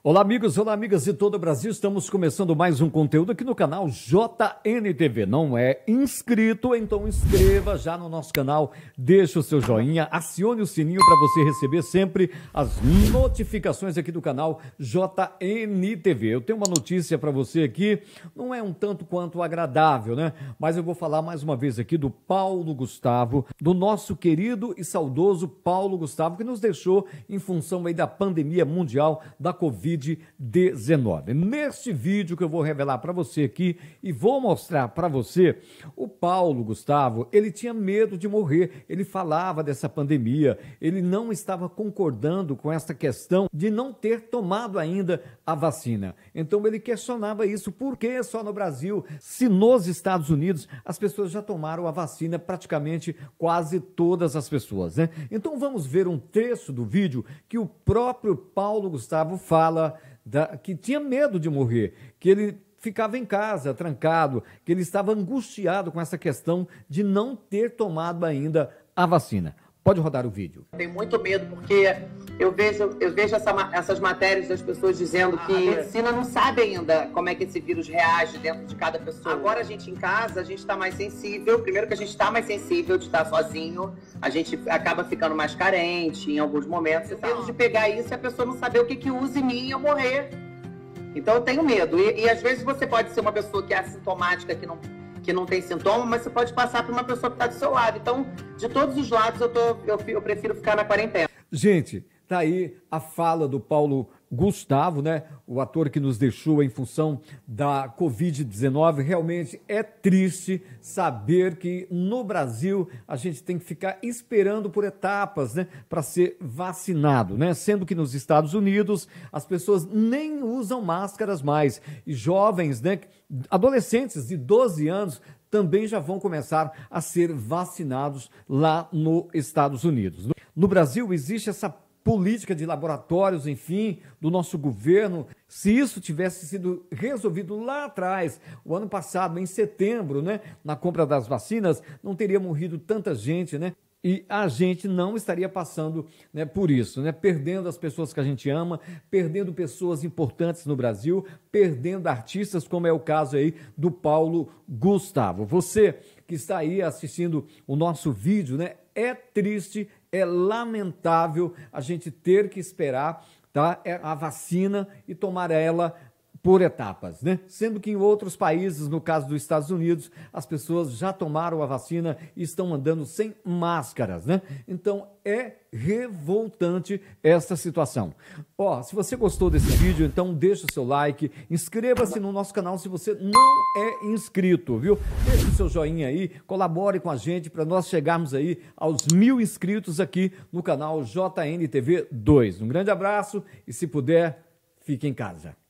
Olá, amigos, olá, amigas de todo o Brasil. Estamos começando mais um conteúdo aqui no canal JNTV. Não é inscrito? Então inscreva já no nosso canal, deixe o seu joinha, acione o sininho para você receber sempre as notificações aqui do canal JNTV. Eu tenho uma notícia para você aqui, não é um tanto quanto agradável, né? Mas eu vou falar mais uma vez aqui do Paulo Gustavo, do nosso querido e saudoso Paulo Gustavo, que nos deixou em função aí da pandemia mundial da Covid. Covid-19. Neste vídeo que eu vou revelar para você aqui e vou mostrar para você, o Paulo Gustavo, ele tinha medo de morrer, ele falava dessa pandemia, ele não estava concordando com essa questão de não ter tomado ainda a vacina. Então ele questionava isso, por que só no Brasil, se nos Estados Unidos as pessoas já tomaram a vacina praticamente quase todas as pessoas, né? Então vamos ver um trecho do vídeo que o próprio Paulo Gustavo fala fala da, que tinha medo de morrer, que ele ficava em casa, trancado, que ele estava angustiado com essa questão de não ter tomado ainda a vacina. Pode rodar o vídeo. Tenho muito medo porque eu vejo, eu vejo essa, essas matérias das pessoas dizendo ah, que a medicina não sabe ainda como é que esse vírus reage dentro de cada pessoa. Ah. Agora a gente em casa, a gente está mais sensível. Primeiro que a gente está mais sensível de estar sozinho, a gente acaba ficando mais carente em alguns momentos. Eu medo de pegar isso e a pessoa não saber o que, que usa em mim e eu morrer. Então eu tenho medo. E, e às vezes você pode ser uma pessoa que é assintomática, que não que não tem sintoma, mas você pode passar para uma pessoa que está do seu lado. Então, de todos os lados, eu, tô, eu, eu prefiro ficar na quarentena. Gente, tá aí a fala do Paulo Gustavo, né? O ator que nos deixou em função da Covid-19. Realmente é triste saber que no Brasil a gente tem que ficar esperando por etapas, né? Para ser vacinado, né? Sendo que nos Estados Unidos as pessoas nem usam máscaras mais. E jovens, né? Adolescentes de 12 anos também já vão começar a ser vacinados lá nos Estados Unidos. No Brasil existe essa política de laboratórios, enfim, do nosso governo, se isso tivesse sido resolvido lá atrás, o ano passado, em setembro, né, na compra das vacinas, não teria morrido tanta gente, né? E a gente não estaria passando né, por isso, né? Perdendo as pessoas que a gente ama, perdendo pessoas importantes no Brasil, perdendo artistas, como é o caso aí do Paulo Gustavo. Você que está aí assistindo o nosso vídeo, né? É triste é lamentável a gente ter que esperar tá? É a vacina e tomar ela por etapas, né? Sendo que em outros países, no caso dos Estados Unidos, as pessoas já tomaram a vacina e estão andando sem máscaras, né? Então é revoltante esta situação. Ó, oh, se você gostou desse vídeo, então deixa o seu like, inscreva-se no nosso canal se você não é inscrito, viu? Deixa o seu joinha aí, colabore com a gente para nós chegarmos aí aos mil inscritos aqui no canal JNTV 2. Um grande abraço e se puder, fique em casa.